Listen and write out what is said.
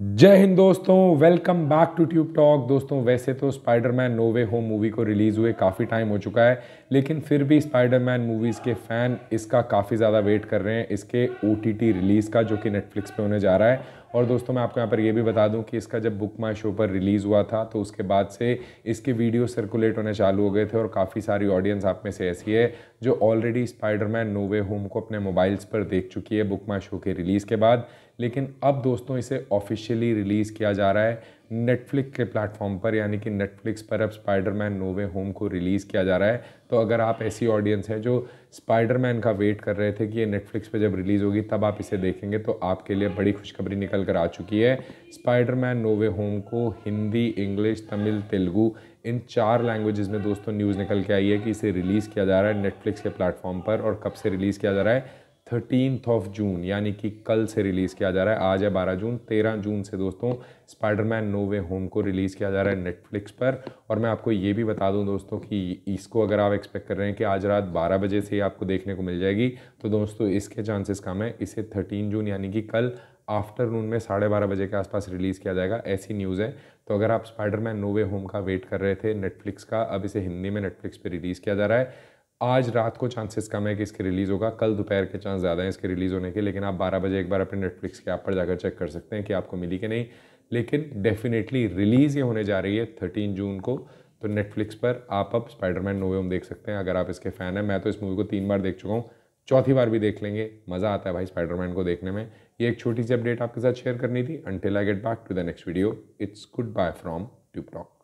जय हिंद दोस्तों welcome back to Tube Talk दोस्तों वैसे तो Spiderman No Way Home movie को रिलीज़ हुए काफ़ी टाइम हो चुका है लेकिन फिर भी स्पाइडरमैन मूवीज़ के फ़ैन इसका काफ़ी ज़्यादा वेट कर रहे हैं इसके ओ रिलीज़ का जो कि नेटफ्लिक्स पे होने जा रहा है और दोस्तों मैं आपको यहाँ पर ये भी बता दूँ कि इसका जब बुक माई शो पर रिलीज़ हुआ था तो उसके बाद से इसके वीडियो सर्कुलेट होने चालू हो गए थे और काफ़ी सारी ऑडियंस आप में से ऐसी है जो ऑलरेडी स्पाइडरमैन नोवे होम को अपने मोबाइल्स पर देख चुकी है बुक माई शो के रिलीज़ के बाद लेकिन अब दोस्तों इसे ऑफिशियली रिलीज़ किया जा रहा है नेटफ्लिक्स के प्लेटफॉर्म पर यानी कि नेटफ्लिक्स पर अब स्पाइडरमैन नो वे होम को रिलीज़ किया जा रहा है तो अगर आप ऐसी ऑडियंस हैं जो स्पाइडरमैन का वेट कर रहे थे कि ये नेटफ्लिक्स पे जब रिलीज़ होगी तब आप इसे देखेंगे तो आपके लिए बड़ी खुशखबरी निकल कर आ चुकी है स्पाइडरमैन नो वे होम को हिंदी इंग्लिश तमिल तेलुगू इन चार लैंग्वेजेस में दोस्तों न्यूज़ निकल के आई है कि इसे रिलीज़ किया जा रहा है नेटफ्लिक्स के प्लेटफॉर्म पर और कब से रिलीज़ किया जा रहा है थर्टीनथ ऑफ जून यानी कि कल से रिलीज़ किया जा रहा है आज है बारह जून तेरह जून से दोस्तों स्पाइडरमैन नो वे होम को रिलीज़ किया जा रहा है नेटफ्लिक्स पर और मैं आपको ये भी बता दूं दोस्तों कि इसको अगर आप एक्सपेक्ट कर रहे हैं कि आज रात बारह बजे से ही आपको देखने को मिल जाएगी तो दोस्तों इसके चांसेस कम है इसे थर्टीन जून यानी कि कल आफ्टरनून में साढ़े बारह बजे के आसपास रिलीज़ किया जाएगा ऐसी न्यूज़ है तो अगर आप स्पाइडरमैन नो वे होम का वेट कर रहे थे नेटफ्लिक्स का अब इसे हिंदी में नेटफ्लिक्स पर रिलीज़ किया जा रहा है आज रात को चांसेस कम है कि इसके रिलीज़ होगा कल दोपहर के चांस ज़्यादा हैं इसके रिलीज़ होने के लेकिन आप 12 बजे एक बार अपने नेटफ्लिक्स के ऐप पर जाकर चेक कर सकते हैं कि आपको मिली कि नहीं लेकिन डेफिनेटली रिलीज़ ये होने जा रही है थर्टीन जून को तो नेटफ्लिक्स पर आप अब स्पाइडरमैन नोवेम देख सकते हैं अगर आप इसके फ़ैन हैं मैं तो इस मूवी को तीन बार देख चुका हूँ चौथी बार भी देख लेंगे मज़ा आता है भाई स्पाइडरमैन को देखने में ये एक छोटी सी अपडेट आपके साथ शेयर करनी थी until I get back to the next video it's goodbye from Tube talk